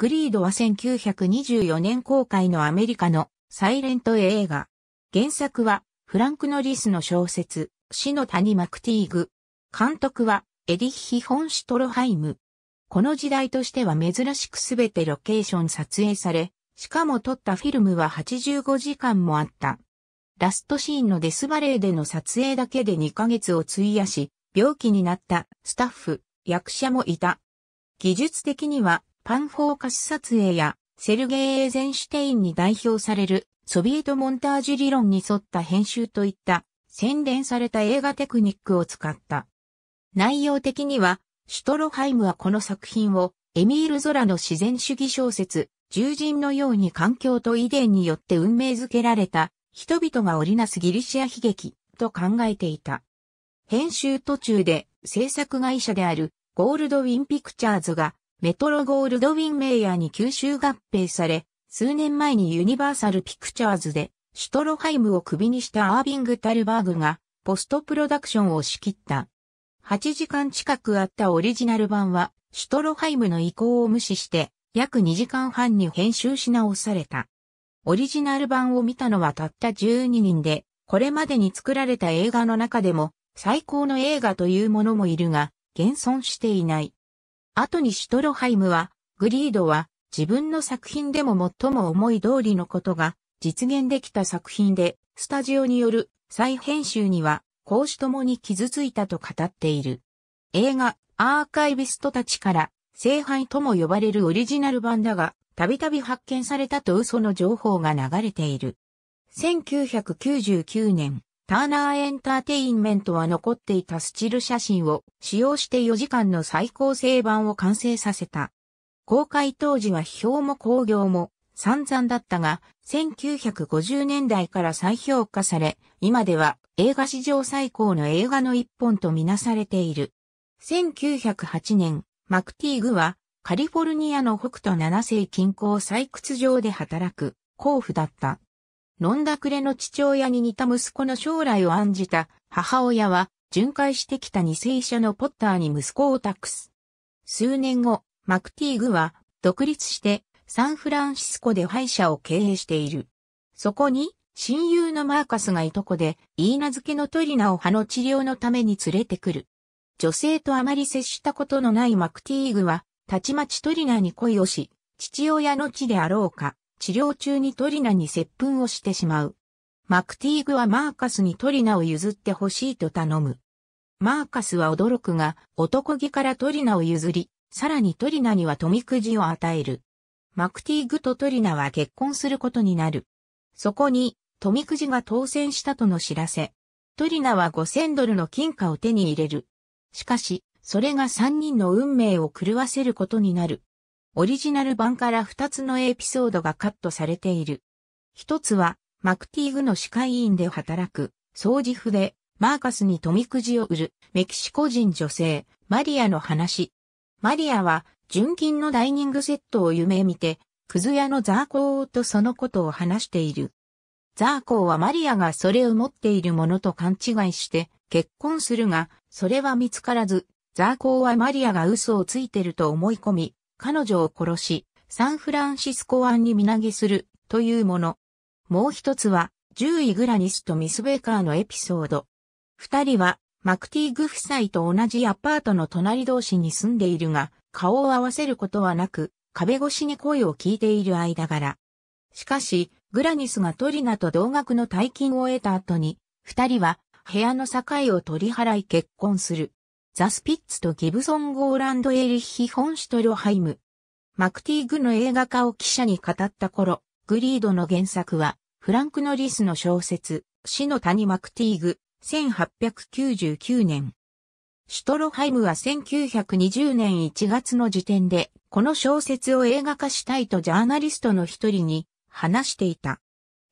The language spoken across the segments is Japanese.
グリードは1924年公開のアメリカのサイレント映画。原作はフランク・ノリスの小説、死の谷マクティーグ。監督はエデッヒ・ホン・シュトロハイム。この時代としては珍しくすべてロケーション撮影され、しかも撮ったフィルムは85時間もあった。ラストシーンのデスバレーでの撮影だけで2ヶ月を費やし、病気になったスタッフ、役者もいた。技術的にはパンフォーカス撮影やセルゲイ・エーゼンシュテインに代表されるソビエトモンタージュ理論に沿った編集といった洗練された映画テクニックを使った。内容的には、シュトロハイムはこの作品をエミール・ゾラの自然主義小説、獣人のように環境と遺伝によって運命づけられた人々が織りなすギリシア悲劇と考えていた。編集途中で制作会社であるゴールドウィン・ピクチャーズがメトロゴールドウィンメイヤーに吸収合併され、数年前にユニバーサルピクチャーズで、シュトロハイムを首にしたアービング・タルバーグが、ポストプロダクションを仕切った。8時間近くあったオリジナル版は、シュトロハイムの意向を無視して、約2時間半に編集し直された。オリジナル版を見たのはたった12人で、これまでに作られた映画の中でも、最高の映画というものもいるが、現存していない。後にシュトロハイムは、グリードは、自分の作品でも最も思い通りのことが実現できた作品で、スタジオによる再編集には、公私ともに傷ついたと語っている。映画、アーカイビストたちから、聖杯とも呼ばれるオリジナル版だが、たびたび発見されたと嘘の情報が流れている。1999年、ターナーエンターテインメントは残っていたスチル写真を使用して4時間の最高成版を完成させた。公開当時は批評も興行も散々だったが、1950年代から再評価され、今では映画史上最高の映画の一本とみなされている。1908年、マクティーグはカリフォルニアの北斗7世近郊採掘場で働く、甲府だった。飲んだくれの父親に似た息子の将来を案じた母親は、巡回してきた二世者のポッターに息子を託す。数年後、マクティーグは独立してサンフランシスコで歯医者を経営している。そこに親友のマーカスがいとこでイーナ付けのトリナを歯の治療のために連れてくる。女性とあまり接したことのないマクティーグはたちまちトリナに恋をし、父親の地であろうか、治療中にトリナに接吻をしてしまう。マクティーグはマーカスにトリナを譲ってほしいと頼む。マーカスは驚くが、男気からトリナを譲り、さらにトリナには富くじを与える。マクティーグとトリナは結婚することになる。そこに、富くじが当選したとの知らせ。トリナは5000ドルの金貨を手に入れる。しかし、それが3人の運命を狂わせることになる。オリジナル版から2つのエピソードがカットされている。一つは、マクティーグの歯科医院で働く、掃除婦で、マーカスに富くじを売る、メキシコ人女性、マリアの話。マリアは、純金のダイニングセットを夢見て、クズ屋のザーコーとそのことを話している。ザーコーはマリアがそれを持っているものと勘違いして結婚するが、それは見つからず、ザーコーはマリアが嘘をついてると思い込み、彼女を殺し、サンフランシスコ湾に身投げするというもの。もう一つは、獣医グラニスとミス・ベーカーのエピソード。二人は、マクティーグ夫妻と同じアパートの隣同士に住んでいるが、顔を合わせることはなく、壁越しに声を聞いている間柄。しかし、グラニスがトリナと同額の大金を得た後に、二人は部屋の境を取り払い結婚する。ザ・スピッツとギブソン・ゴーランド・エリッヒ・ホンシュトロハイム。マクティーグの映画化を記者に語った頃、グリードの原作は、フランク・ノリスの小説、死の谷マクティーグ、1899年。シュトロハイムは1920年1月の時点で、この小説を映画化したいとジャーナリストの一人に話していた。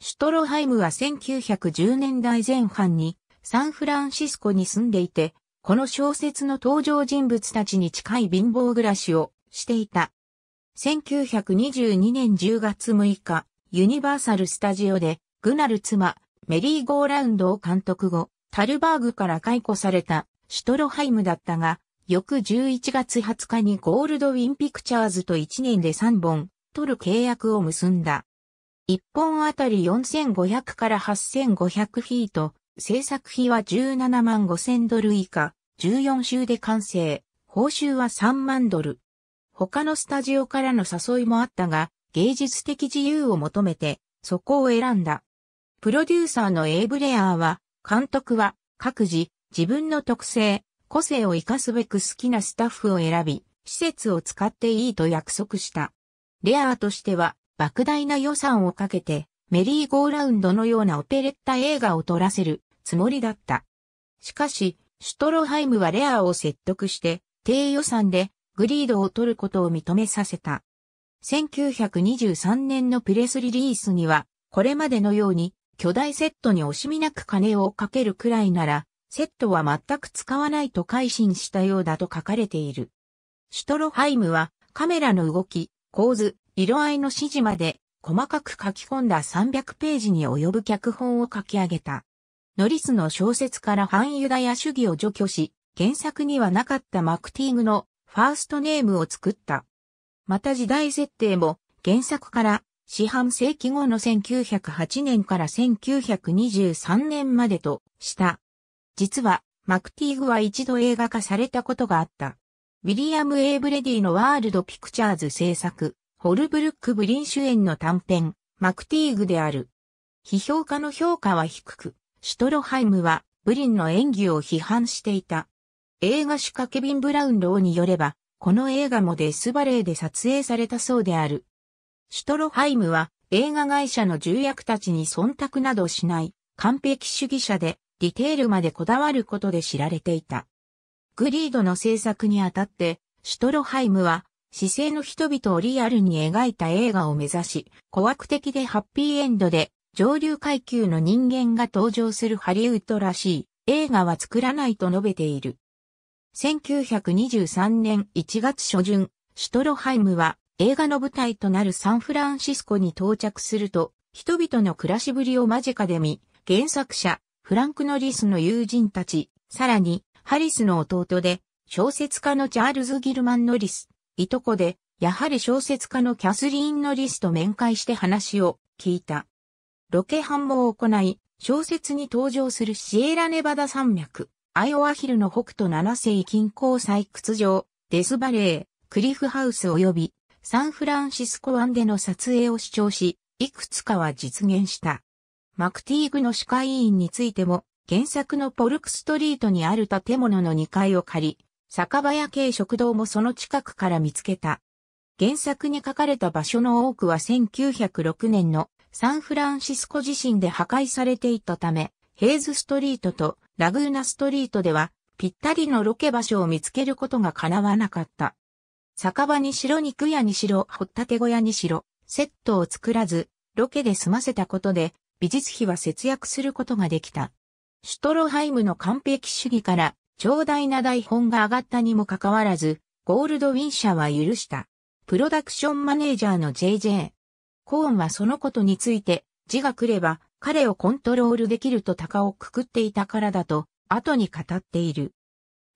シュトロハイムは1910年代前半にサンフランシスコに住んでいて、この小説の登場人物たちに近い貧乏暮らしをしていた。1922年10月6日、ユニバーサル・スタジオで、グナル妻、メリー・ゴーラウンドを監督後、タルバーグから解雇されたシュトロハイムだったが、翌11月20日にゴールドウィン・ピクチャーズと1年で3本、取る契約を結んだ。1本あたり4500から8500フィート、制作費は17万5000ドル以下、14週で完成、報酬は3万ドル。他のスタジオからの誘いもあったが、芸術的自由を求めて、そこを選んだ。プロデューサーのエイブレアーは、監督は、各自、自分の特性、個性を活かすべく好きなスタッフを選び、施設を使っていいと約束した。レアーとしては、莫大な予算をかけて、メリーゴーラウンドのようなオペレッタ映画を撮らせるつもりだった。しかし、シュトロハイムはレアを説得して、低予算でグリードを取ることを認めさせた。1923年のプレスリリースには、これまでのように巨大セットに惜しみなく金をかけるくらいなら、セットは全く使わないと改心したようだと書かれている。シュトロハイムはカメラの動き、構図、色合いの指示まで細かく書き込んだ300ページに及ぶ脚本を書き上げた。ノリスの小説から反ユダヤ主義を除去し、原作にはなかったマクティーグのファーストネームを作った。また時代設定も原作から四半世紀後の1908年から1923年までとした。実はマクティーグは一度映画化されたことがあった。ウィリアム・エイブレディのワールド・ピクチャーズ制作、ホルブルック・ブリン主演の短編、マクティーグである。批評家の評価は低く、シュトロハイムはブリンの演技を批判していた。映画主家ケビン・ブラウンローによれば、この映画もデスバレーで撮影されたそうである。シュトロハイムは映画会社の重役たちに忖度などしない完璧主義者でディテールまでこだわることで知られていた。グリードの制作にあたってシュトロハイムは姿勢の人々をリアルに描いた映画を目指し、小悪的でハッピーエンドで上流階級の人間が登場するハリウッドらしい映画は作らないと述べている。1923年1月初旬、シュトロハイムは映画の舞台となるサンフランシスコに到着すると、人々の暮らしぶりを間近で見、原作者、フランク・ノリスの友人たち、さらに、ハリスの弟で、小説家のチャールズ・ギルマン・ノリス、いとこで、やはり小説家のキャスリーン・ノリスと面会して話を聞いた。ロケハンも行い、小説に登場するシエラネバダ山脈、アイオワヒルの北斗七世近郊採掘場、デスバレー、クリフハウス及びサンフランシスコ湾での撮影を主張し、いくつかは実現した。マクティーグの司会員についても、原作のポルクストリートにある建物の2階を借り、酒場や系食堂もその近くから見つけた。原作に書かれた場所の多くは1906年のサンフランシスコ地震で破壊されていたため、ヘイズストリートとラグーナストリートでは、ぴったりのロケ場所を見つけることが叶わなかった。酒場にしろ肉屋にしろ、掘ったて小屋にしろ、セットを作らず、ロケで済ませたことで、美術費は節約することができた。シュトロハイムの完璧主義から、長大な台本が上がったにもかかわらず、ゴールドウィン社は許した。プロダクションマネージャーの JJ コーンはそのことについて、字が来れば彼をコントロールできると鷹をくくっていたからだと、後に語っている。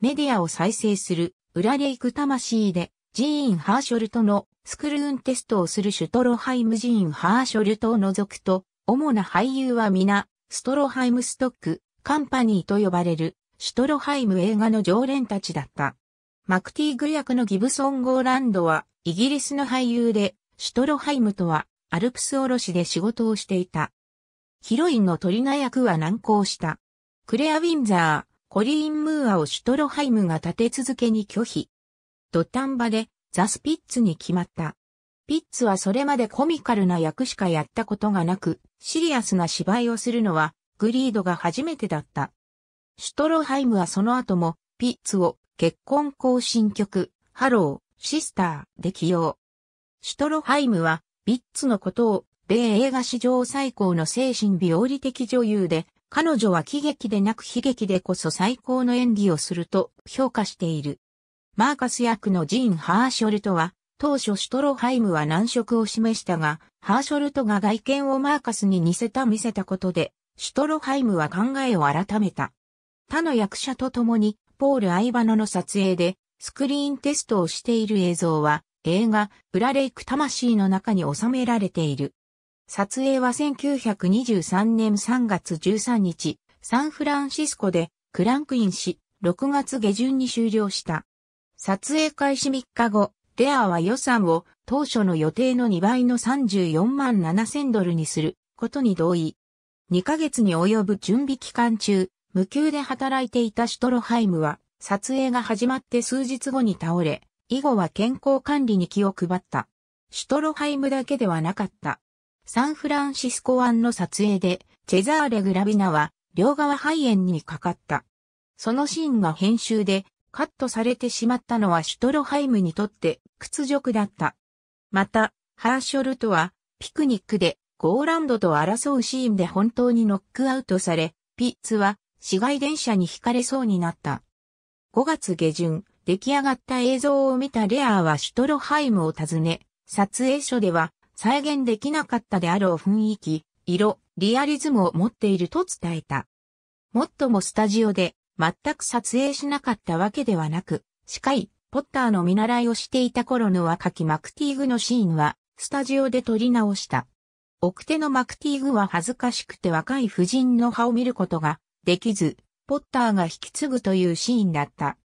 メディアを再生する、裏レイク魂で、ジーン・ハーショルトのスクルーンテストをするシュトロハイム・ジーン・ハーショルトを除くと、主な俳優は皆、ストロハイム・ストック、カンパニーと呼ばれる、シュトロハイム映画の常連たちだった。マクティーグ役のギブソン・ゴーランドは、イギリスの俳優で、シュトロハイムとは、アルプス卸で仕事をしていた。ヒロインのトリナ役は難航した。クレア・ウィンザー、コリーン・ムーアをシュトロハイムが立て続けに拒否。土壇場でザ・スピッツに決まった。ピッツはそれまでコミカルな役しかやったことがなく、シリアスな芝居をするのはグリードが初めてだった。シュトロハイムはその後もピッツを結婚更新曲、ハロー、シスターで起用。シュトロハイムはビッツのことを、米映画史上最高の精神美容理的女優で、彼女は喜劇でなく悲劇でこそ最高の演技をすると評価している。マーカス役のジーン・ハーショルトは、当初シュトロハイムは難色を示したが、ハーショルトが外見をマーカスに似せた見せたことで、シュトロハイムは考えを改めた。他の役者と共に、ポール・アイバノの撮影で、スクリーンテストをしている映像は、映画、プラレイク魂の中に収められている。撮影は1923年3月13日、サンフランシスコでクランクインし、6月下旬に終了した。撮影開始3日後、レアは予算を当初の予定の2倍の34万7000ドルにすることに同意。2ヶ月に及ぶ準備期間中、無給で働いていたシュトロハイムは撮影が始まって数日後に倒れ、以後は健康管理に気を配った。シュトロハイムだけではなかった。サンフランシスコ湾の撮影で、チェザーレ・グラビナは両側肺炎にかかった。そのシーンが編集でカットされてしまったのはシュトロハイムにとって屈辱だった。また、ハーショルトはピクニックでゴーランドと争うシーンで本当にノックアウトされ、ピッツは市街電車に惹かれそうになった。5月下旬、出来上がった映像を見たレアーはシュトロハイムを訪ね、撮影所では再現できなかったであろう雰囲気、色、リアリズムを持っていると伝えた。もっともスタジオで全く撮影しなかったわけではなく、近い、ポッターの見習いをしていた頃の若きマクティーグのシーンは、スタジオで撮り直した。奥手のマクティーグは恥ずかしくて若い夫人の歯を見ることができず、ポッターが引き継ぐというシーンだった。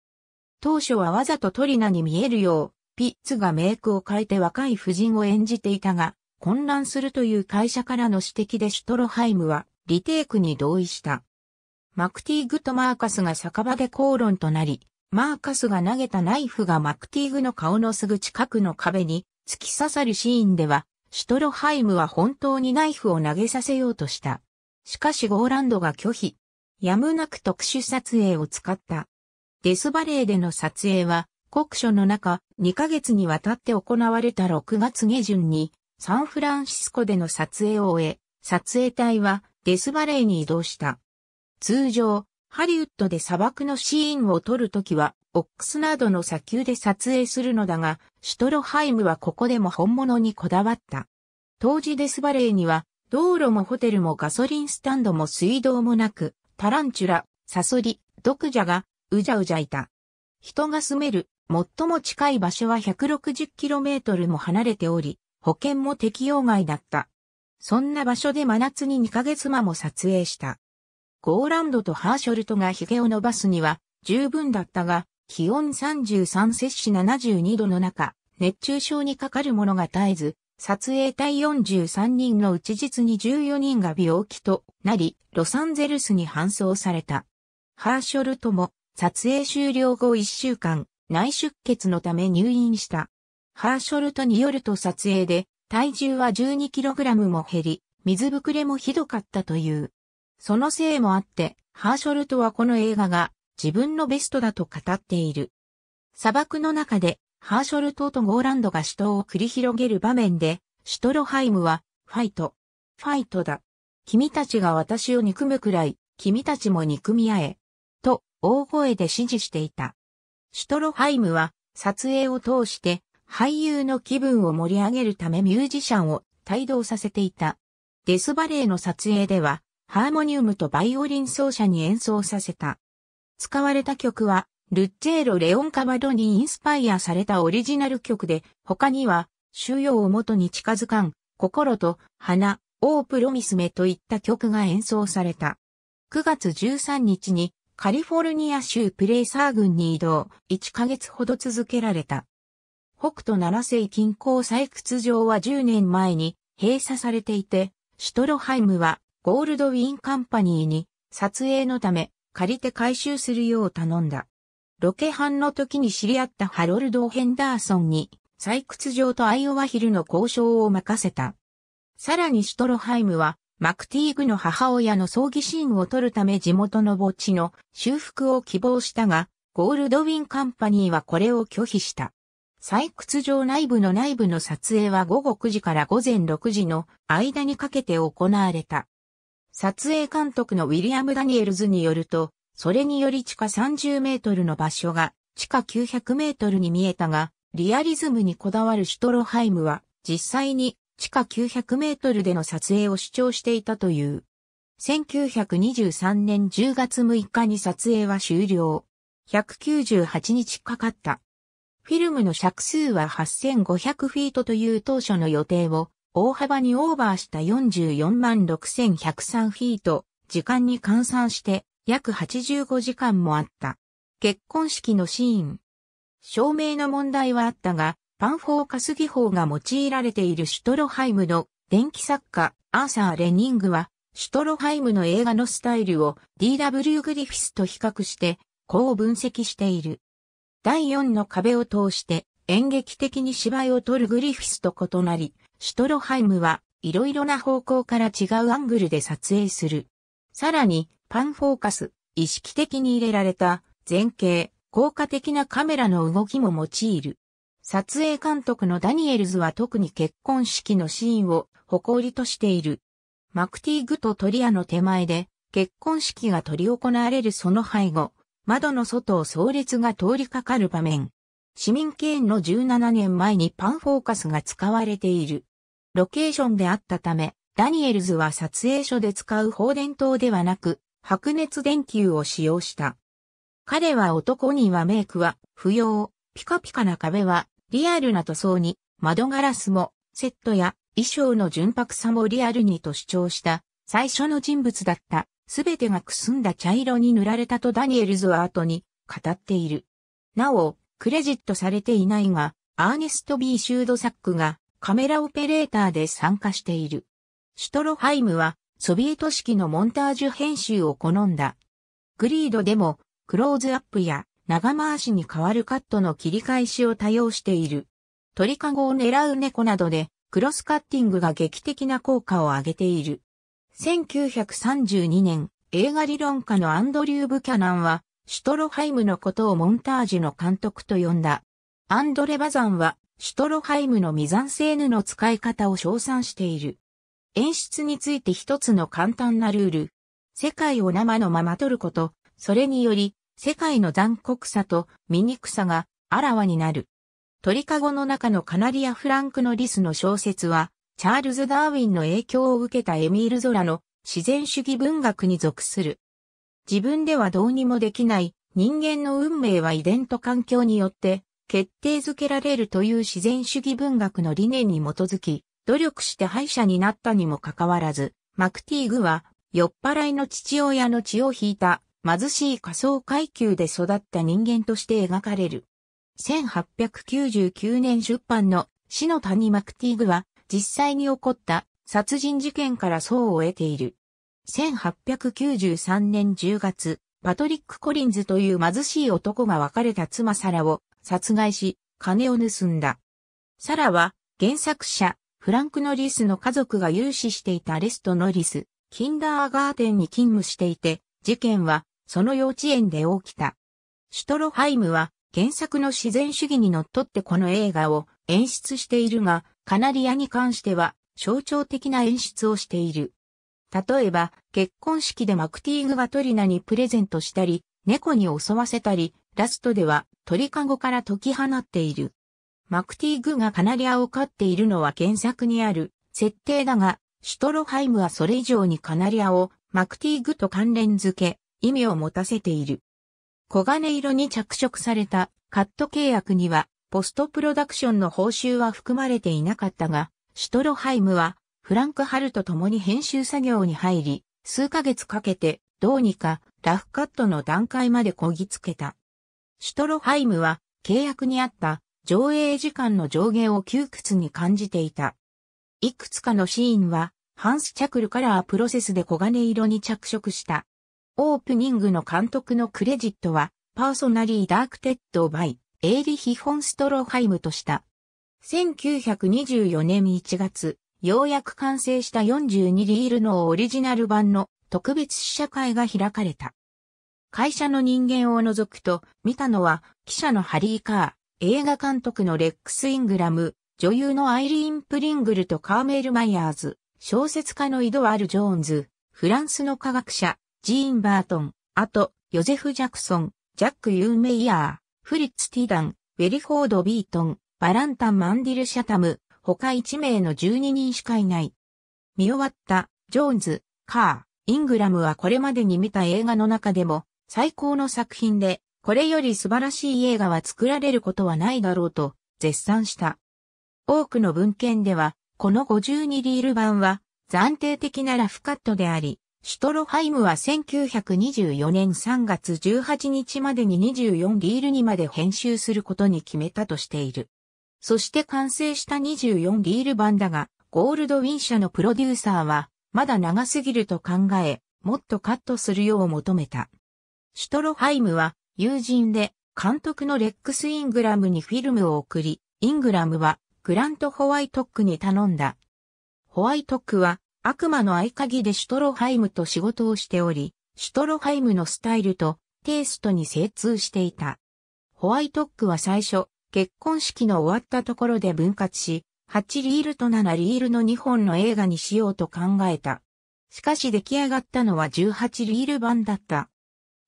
当初はわざとトリナに見えるよう、ピッツがメイクを変えて若い夫人を演じていたが、混乱するという会社からの指摘でシュトロハイムはリテイクに同意した。マクティーグとマーカスが酒場で口論となり、マーカスが投げたナイフがマクティーグの顔のすぐ近くの壁に突き刺さるシーンでは、シュトロハイムは本当にナイフを投げさせようとした。しかしゴーランドが拒否。やむなく特殊撮影を使った。デスバレーでの撮影は、国書の中、2ヶ月にわたって行われた6月下旬に、サンフランシスコでの撮影を終え、撮影隊はデスバレーに移動した。通常、ハリウッドで砂漠のシーンを撮るときは、オックスなどの砂丘で撮影するのだが、シュトロハイムはここでも本物にこだわった。当時デスバレーには、道路もホテルもガソリンスタンドも水道もなく、タランチュラ、サソリ、毒蛇がうじゃうじゃいた。人が住める、最も近い場所は 160km も離れており、保険も適用外だった。そんな場所で真夏に2ヶ月間も撮影した。ゴーランドとハーショルトが髭を伸ばすには十分だったが、気温33摂氏72度の中、熱中症にかかるものが絶えず、撮影隊43人のうち実に14人が病気となり、ロサンゼルスに搬送された。ハーショルトも撮影終了後1週間、内出血のため入院した。ハーショルトによると撮影で、体重は 12kg も減り、水ぶくれもひどかったという。そのせいもあって、ハーショルトはこの映画が自分のベストだと語っている。砂漠の中で、ハーショルトとゴーランドが死闘を繰り広げる場面で、シュトロハイムは、ファイト。ファイトだ。君たちが私を憎むくらい、君たちも憎み合え。大声で指示していた。シュトロハイムは撮影を通して俳優の気分を盛り上げるためミュージシャンを帯同させていた。デスバレーの撮影ではハーモニウムとバイオリン奏者に演奏させた。使われた曲はルッチェーロ・レオン・カバドにインスパイアされたオリジナル曲で他には収容を元に近づかん、心と花、オープロミスメといった曲が演奏された。9月13日にカリフォルニア州プレイサー軍に移動、1ヶ月ほど続けられた。北斗七世近郊採掘場は10年前に閉鎖されていて、シュトロハイムはゴールドウィンカンパニーに撮影のため借りて回収するよう頼んだ。ロケハンの時に知り合ったハロルド・ヘンダーソンに採掘場とアイオワヒルの交渉を任せた。さらにシュトロハイムはマクティーグの母親の葬儀シーンを撮るため地元の墓地の修復を希望したが、ゴールドウィンカンパニーはこれを拒否した。採掘場内部の内部の撮影は午後9時から午前6時の間にかけて行われた。撮影監督のウィリアム・ダニエルズによると、それにより地下30メートルの場所が地下900メートルに見えたが、リアリズムにこだわるシュトロハイムは実際に地下900メートルでの撮影を主張していたという。1923年10月6日に撮影は終了。198日かかった。フィルムの尺数は8500フィートという当初の予定を大幅にオーバーした44万6103フィート、時間に換算して約85時間もあった。結婚式のシーン。照明の問題はあったが、パンフォーカス技法が用いられているシュトロハイムの電気作家アーサー・レニングは、シュトロハイムの映画のスタイルを D.W. グリフィスと比較して、こう分析している。第4の壁を通して演劇的に芝居を撮るグリフィスと異なり、シュトロハイムはいろいろな方向から違うアングルで撮影する。さらに、パンフォーカス、意識的に入れられた前景、効果的なカメラの動きも用いる。撮影監督のダニエルズは特に結婚式のシーンを誇りとしている。マクティーグとトリアの手前で結婚式が取り行われるその背後、窓の外を葬列が通りかかる場面。市民権の17年前にパンフォーカスが使われている。ロケーションであったため、ダニエルズは撮影所で使う放電灯ではなく、白熱電球を使用した。彼は男にはメイクは不要、ピカピカな壁はリアルな塗装に窓ガラスもセットや衣装の純白さもリアルにと主張した最初の人物だったすべてがくすんだ茶色に塗られたとダニエルズは後に語っている。なお、クレジットされていないが、アーネスト・ビー・シュードサックがカメラオペレーターで参加している。シュトロハイムはソビエト式のモンタージュ編集を好んだ。グリードでもクローズアップや長回しに変わるカットの切り返しを多用している。鳥かごを狙う猫などで、クロスカッティングが劇的な効果を上げている。1932年、映画理論家のアンドリュー・ブキャナンは、シュトロハイムのことをモンタージュの監督と呼んだ。アンドレ・バザンは、シュトロハイムのミザンセーヌの使い方を称賛している。演出について一つの簡単なルール。世界を生のまま撮ること、それにより、世界の残酷さと醜さがあらわになる。鳥かごの中のカナリア・フランクのリスの小説は、チャールズ・ダーウィンの影響を受けたエミール・ゾラの自然主義文学に属する。自分ではどうにもできない人間の運命は遺伝と環境によって決定づけられるという自然主義文学の理念に基づき、努力して敗者になったにもかかわらず、マクティーグは酔っ払いの父親の血を引いた貧しい仮想階級で育った人間として描かれる。1899年出版の死の谷マクティーグは実際に起こった殺人事件から層を得ている。1893年10月、パトリック・コリンズという貧しい男が別れた妻サラを殺害し、金を盗んだ。サラは原作者、フランク・ノリスの家族が融資していたレスト・ノリス、キンダーガーテンに勤務していて、事件はその幼稚園で起きた。シュトロハイムは原作の自然主義にのっとってこの映画を演出しているが、カナリアに関しては象徴的な演出をしている。例えば、結婚式でマクティーグがトリナにプレゼントしたり、猫に襲わせたり、ラストでは鳥かごから解き放っている。マクティーグがカナリアを飼っているのは原作にある設定だが、シュトロハイムはそれ以上にカナリアをマクティーグと関連付け、意味を持たせている。黄金色に着色されたカット契約にはポストプロダクションの報酬は含まれていなかったが、シュトロハイムはフランク・ハルと共に編集作業に入り、数ヶ月かけてどうにかラフカットの段階までこぎつけた。シュトロハイムは契約にあった上映時間の上限を窮屈に感じていた。いくつかのシーンはハンス・チャクルカラープロセスで黄金色に着色した。オープニングの監督のクレジットは、パーソナリーダークテッドバイ、エイリヒ・フォンストロハイムとした。1924年1月、ようやく完成した42リールのオリジナル版の特別試写会が開かれた。会社の人間を除くと、見たのは、記者のハリー・カー、映画監督のレックス・イングラム、女優のアイリーン・プリングルとカーメール・マイヤーズ、小説家の井戸アル・ジョーンズ、フランスの科学者、ジーン・バートン、あと、ヨゼフ・ジャクソン、ジャック・ユーメイヤー、フリッツ・ティダン、ウェリフォード・ビートン、バランタン・マンディル・シャタム、他1名の12人しかいない。見終わった、ジョーンズ、カー、イングラムはこれまでに見た映画の中でも、最高の作品で、これより素晴らしい映画は作られることはないだろうと、絶賛した。多くの文献では、この52リール版は、暫定的なラフカットであり、シュトロハイムは1924年3月18日までに24リールにまで編集することに決めたとしている。そして完成した24リール版だが、ゴールドウィン社のプロデューサーは、まだ長すぎると考え、もっとカットするよう求めた。シュトロハイムは、友人で、監督のレックス・イングラムにフィルムを送り、イングラムは、グラント・ホワイトックに頼んだ。ホワイトックは、悪魔の合鍵でシュトロハイムと仕事をしており、シュトロハイムのスタイルとテイストに精通していた。ホワイトックは最初、結婚式の終わったところで分割し、8リールと7リールの2本の映画にしようと考えた。しかし出来上がったのは18リール版だった。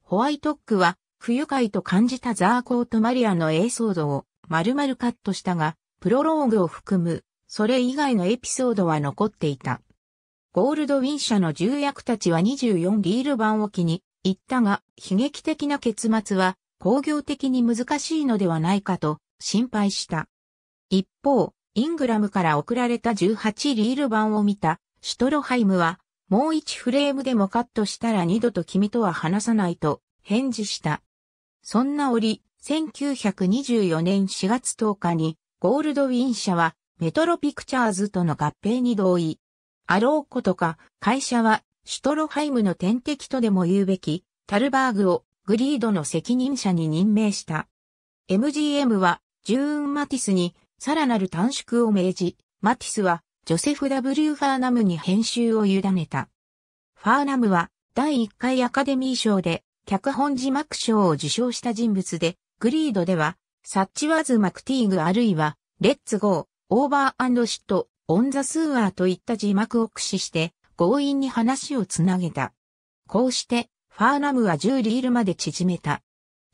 ホワイトックは、不愉快と感じたザーコートマリアのエ像ソードを丸々カットしたが、プロローグを含む、それ以外のエピソードは残っていた。ゴールドウィン社の重役たちは24ギール版を機に言ったが、悲劇的な結末は工業的に難しいのではないかと心配した。一方、イングラムから送られた18リール版を見たシュトロハイムは、もう1フレームでもカットしたら二度と君とは話さないと返事した。そんな折、1924年4月10日にゴールドウィン社はメトロピクチャーズとの合併に同意。あろうことか、会社は、シュトロハイムの天敵とでも言うべき、タルバーグをグリードの責任者に任命した。MGM は、ジューン・マティスに、さらなる短縮を命じ、マティスは、ジョセフ・ W・ ファーナムに編集を委ねた。ファーナムは、第1回アカデミー賞で、脚本字幕賞を受賞した人物で、グリードでは、サッチワーズ・マクティーグあるいは、レッツゴー、オーバーシット、オンザスーアーといった字幕を駆使して強引に話をつなげた。こうしてファーナムは10リールまで縮めた。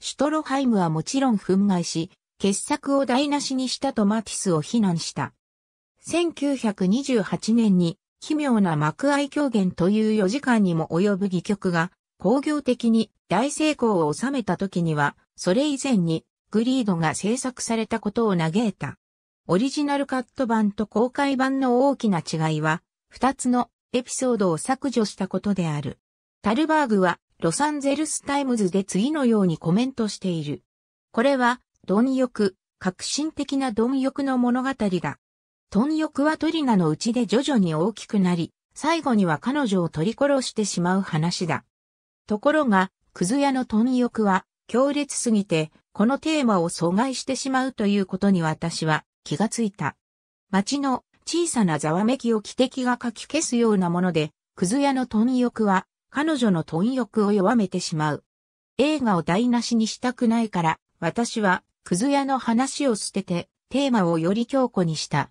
シュトロハイムはもちろん憤慨し、傑作を台無しにしたとマティスを非難した。1928年に奇妙な幕愛狂言という4時間にも及ぶ戯曲が工業的に大成功を収めた時には、それ以前にグリードが制作されたことを嘆いた。オリジナルカット版と公開版の大きな違いは、二つのエピソードを削除したことである。タルバーグは、ロサンゼルスタイムズで次のようにコメントしている。これは、貪欲、革新的な貪欲の物語だ。貪欲はトリナのうちで徐々に大きくなり、最後には彼女を取り殺してしまう話だ。ところが、クズ屋の貪欲は強烈すぎて、このテーマを阻害してしまうということに私は気がついた。街の小さなざわめきを汽笛がかき消すようなもので、クズ屋の貪欲は彼女の貪欲を弱めてしまう。映画を台無しにしたくないから、私はクズ屋の話を捨てて、テーマをより強固にした。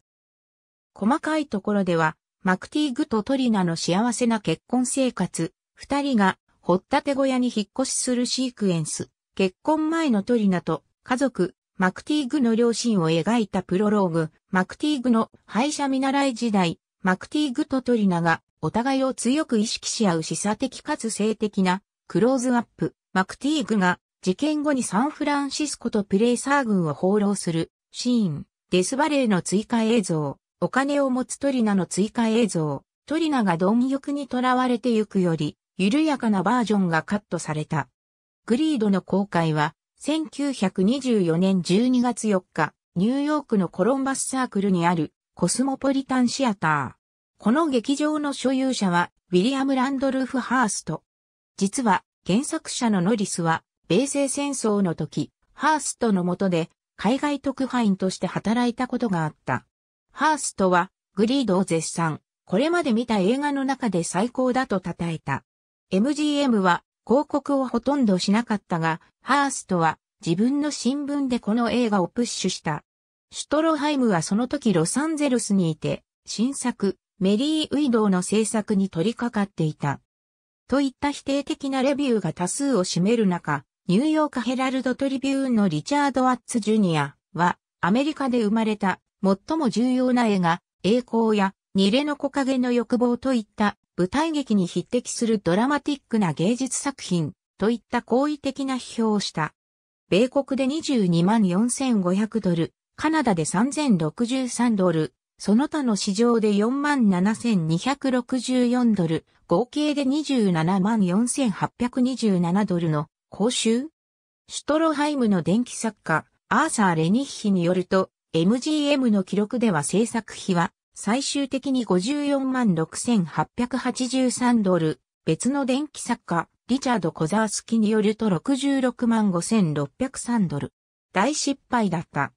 細かいところでは、マクティーグとトリナの幸せな結婚生活、二人が、掘ったて小屋に引っ越しするシークエンス、結婚前のトリナと家族、マクティーグの両親を描いたプロローグ、マクティーグの敗者見習い時代、マクティーグとトリナがお互いを強く意識し合う示唆的かつ性的なクローズアップ、マクティーグが事件後にサンフランシスコとプレイサー軍を放浪するシーン、デスバレーの追加映像、お金を持つトリナの追加映像、トリナが貪欲に囚われてゆくより緩やかなバージョンがカットされた。グリードの公開は1924年12月4日、ニューヨークのコロンバスサークルにあるコスモポリタンシアター。この劇場の所有者はウィリアム・ランドルフ・ハースト。実は原作者のノリスは米西戦争の時、ハーストの下で海外特派員として働いたことがあった。ハーストはグリードを絶賛、これまで見た映画の中で最高だと称えた。MGM は広告をほとんどしなかったが、ハーストは自分の新聞でこの映画をプッシュした。シュトロハイムはその時ロサンゼルスにいて、新作、メリー・ウィドウの制作に取り掛かっていた。といった否定的なレビューが多数を占める中、ニューヨークヘラルドトリビューンのリチャード・ワッツ・ジュニアは、アメリカで生まれた最も重要な映画、栄光や、ニレの木陰の欲望といった舞台劇に匹敵するドラマティックな芸術作品といった好意的な批評をした。米国で22万4500ドル、カナダで3063ドル、その他の市場で4万7264ドル、合計で27万4827ドルの報酬シュトロハイムの電気作家、アーサー・レニッヒによると、MGM の記録では制作費は最終的に54万6883ドル、別の電気作家、リチャード・コザースキによると66万5603ドル。大失敗だった。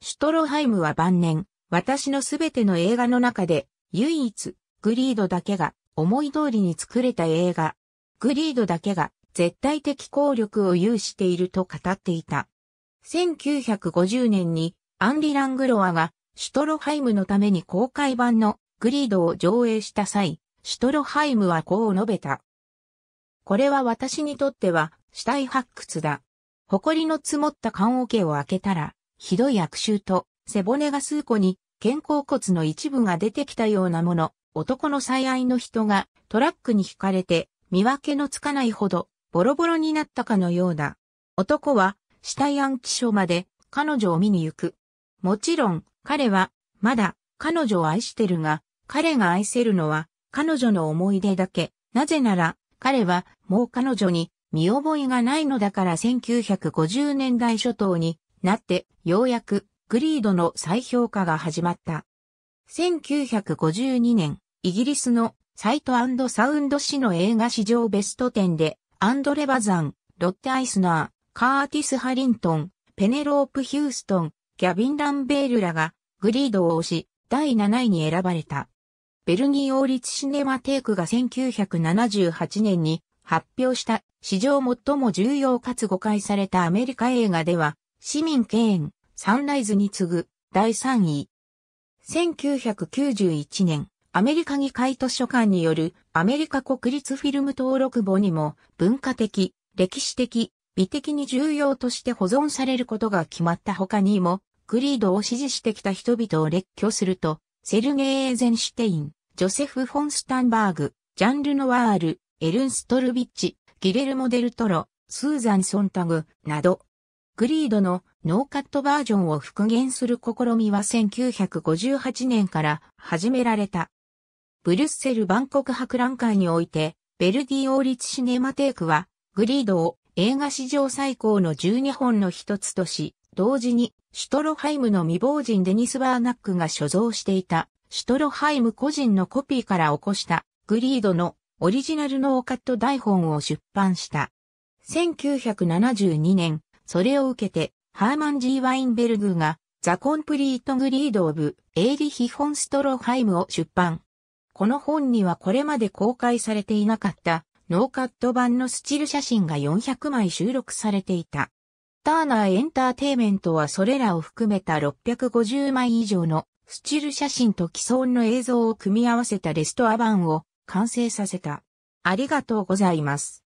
シュトロハイムは晩年、私のすべての映画の中で、唯一、グリードだけが、思い通りに作れた映画。グリードだけが、絶対的効力を有していると語っていた。1950年に、アンリ・ラングロアが、シュトロハイムのために公開版のグリードを上映した際、シュトロハイムはこう述べた。これは私にとっては死体発掘だ。誇りの積もった棺桶を開けたら、ひどい悪臭と背骨が数個に肩甲骨の一部が出てきたようなもの、男の最愛の人がトラックに惹かれて見分けのつかないほどボロボロになったかのようだ。男は死体暗記書まで彼女を見に行く。もちろん彼は、まだ、彼女を愛してるが、彼が愛せるのは、彼女の思い出だけ。なぜなら、彼は、もう彼女に、見覚えがないのだから1950年代初頭になって、ようやく、グリードの再評価が始まった。1952年、イギリスのサイトサウンド誌の映画史上ベスト10で、アンドレ・バザン、ロッテ・アイスナー、カーティス・ハリントン、ペネロープ・ヒューストン、ギャビン・ダンベールらがグリードを押し、第7位に選ばれた。ベルギー王立シネマテイクが1978年に発表した史上最も重要かつ誤解されたアメリカ映画では、市民敬遠、サンライズに次ぐ第3位。1991年、アメリカ議会図書館によるアメリカ国立フィルム登録簿にも文化的、歴史的、美的に重要として保存されることが決まった他にもグリードを支持してきた人々を列挙すると、セルゲイ・エーゼンシュテイン、ジョセフ・フォンスタンバーグ、ジャンル・ノワール、エルンストルビッチ、ギレルモ・デルトロ、スーザン・ソンタグ、など、グリードのノーカットバージョンを復元する試みは1958年から始められた。ブリュッセル万国博覧会において、ベルディ王立シネマテークは、グリードを映画史上最高の12本の一つとし、同時にシュトロハイムの未亡人デニス・バーナックが所蔵していた、シュトロハイム個人のコピーから起こしたグリードのオリジナルノーカット台本を出版した。1972年、それを受けて、ハーマン・ジー・ワインベルグが、ザ・コンプリート・グリード・オブ・エイリヒ・フォン・ストロハイムを出版。この本にはこれまで公開されていなかった、ノーカット版のスチル写真が400枚収録されていた。ターナーエンターテイメントはそれらを含めた650枚以上のスチル写真と既存の映像を組み合わせたレストア版を完成させた。ありがとうございます。